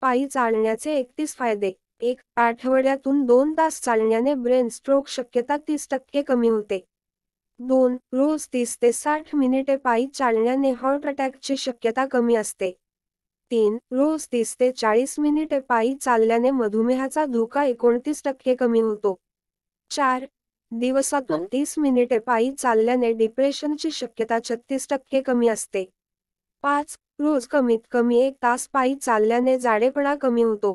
पायी चालण्याचे एकतीस फायदे एक आठवड्यातून दोन तास चालण्याने ब्रेन स्ट्रोक शक्यता तीस टक्के कमी होते दोन रोज तीस ते साठ मिनिटे पायी चालण्याने हार्ट अटॅकची शक्यता कमी असते तीन रोज तीस ते चाळीस मिनिटे पायी चालल्याने मधुमेहाचा धोका एकोणतीस टक्के कमी होतो चार दिवसातून तीस मिनिटे पायी चालल्याने डिप्रेशनची शक्यता छत्तीस टक्के कमी असते पाच रोज कमीत कमी एक तास पायी चालल्याने जाडेपणा कमी होतो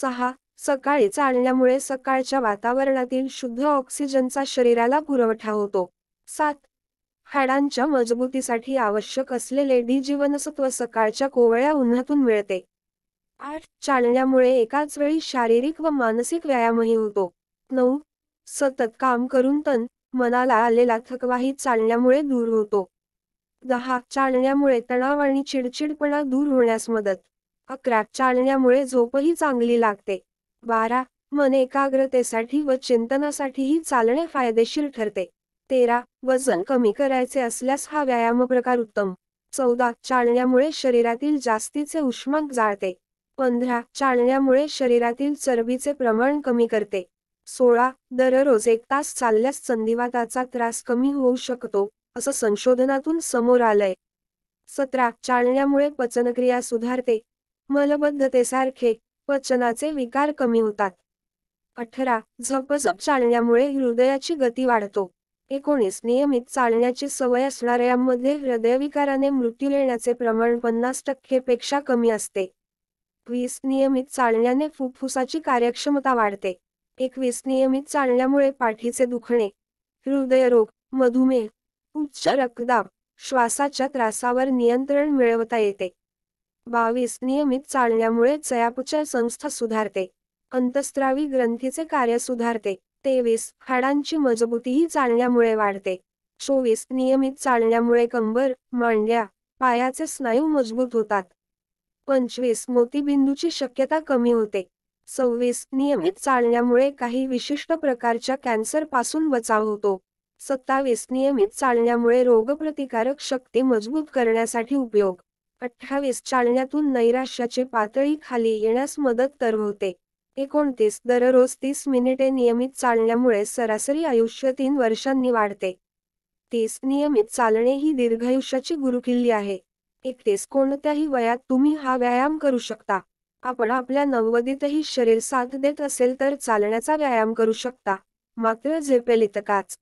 सहा सकाळी चालण्यामुळे सकाळच्या वातावरणातील शुद्ध ऑक्सिजनचा शरीराला पुरवठा होतो सात हाडांच्या मजबूतीसाठी आवश्यक असलेले डी जीवनसत्व सकाळच्या कोवळ्या उन्हातून मिळते आठ चालण्यामुळे एकाच वेळी शारीरिक व मानसिक व्यायामही होतो नऊ सतत काम करून तन मनाला आलेला थकवाही चालण्यामुळे दूर होतो दहा चालण्यामुळे तणाव आणि चिडचिडपणा दूर होण्यास मदत अकरा चालण्यामुळे झोपही चांगली लागते बारा मन एकाग्रतेसाठी व चिंतनासाठीही चालणे फायदेशीर ठरते तेरा वजन कमी करायचे असल्यास हा व्यायाम प्रकार उत्तम चौदा चालण्यामुळे शरीरातील जास्तीचे उष्मांक जाळते पंधरा चालण्यामुळे शरीरातील चरबीचे प्रमाण कमी करते सोळा दररोज एक तास चालल्यास संधिवाताचा त्रास कमी होऊ शकतो असं संशोधनातून समोर आलंय सतरा चालण्यामुळे पचनक्रिया सुधारते मलबद्धतेसारखे पचनाचे विकार कमी होतात अठरा झपझप चालण्यामुळे हृदयाची गती वाढतो एकोणीस नियमित चालण्याची सवय असणाऱ्यांमध्ये हृदयविकाराने मृत्यू येण्याचे प्रमाण पन्नास पेक्षा कमी असते वीस नियमित चालण्याने फुफ्फुसाची कार्यक्षमता वाढते एकवीस नियमित चालण्यामुळे पाठीचे दुखणे हृदयरोग मधुमेह उच्च रक्तदाब श्वासाच्या त्रासावर नियंत्रण मिळवता येते बावीस नियमित चालण्यामुळे चयापचय संस्था सुधारते अंतस्त्रावी ग्रंथीचे कार्य सुधारते तेवीस हाडांची मजबूतीही चालण्यामुळे वाढते चोवीस नियमित चालण्यामुळे कंबर मांड्या पायाचे स्नायू मजबूत होतात पंचवीस मोतीबिंदूची शक्यता कमी होते सव्वीस नियमित चालण्यामुळे काही विशिष्ट प्रकारच्या कॅन्सरपासून बचाव होतो सत्तावीस नियमित चालण्यामुळे रोगप्रतिकारक शक्ती मजबूत करण्यासाठी उपयोग अठ्ठावीस चालण्यातून नैराश्याचे पातळी खाली येण्यास मदत तर होते एकोणतीस दररोज तीस मिनिटे नियमित चालण्यामुळे सरासरी आयुष्य तीन वर्षांनी वाढते तीस नियमित चालणे ही दीर्घायुष्याची गुरुकिल्ली आहे एकतीस कोणत्याही वयात तुम्ही हा व्यायाम करू शकता आपण आपल्या नववदीतही शरीर साथ देत असेल तर चालण्याचा व्यायाम करू शकता मात्र झेपेल इतकाच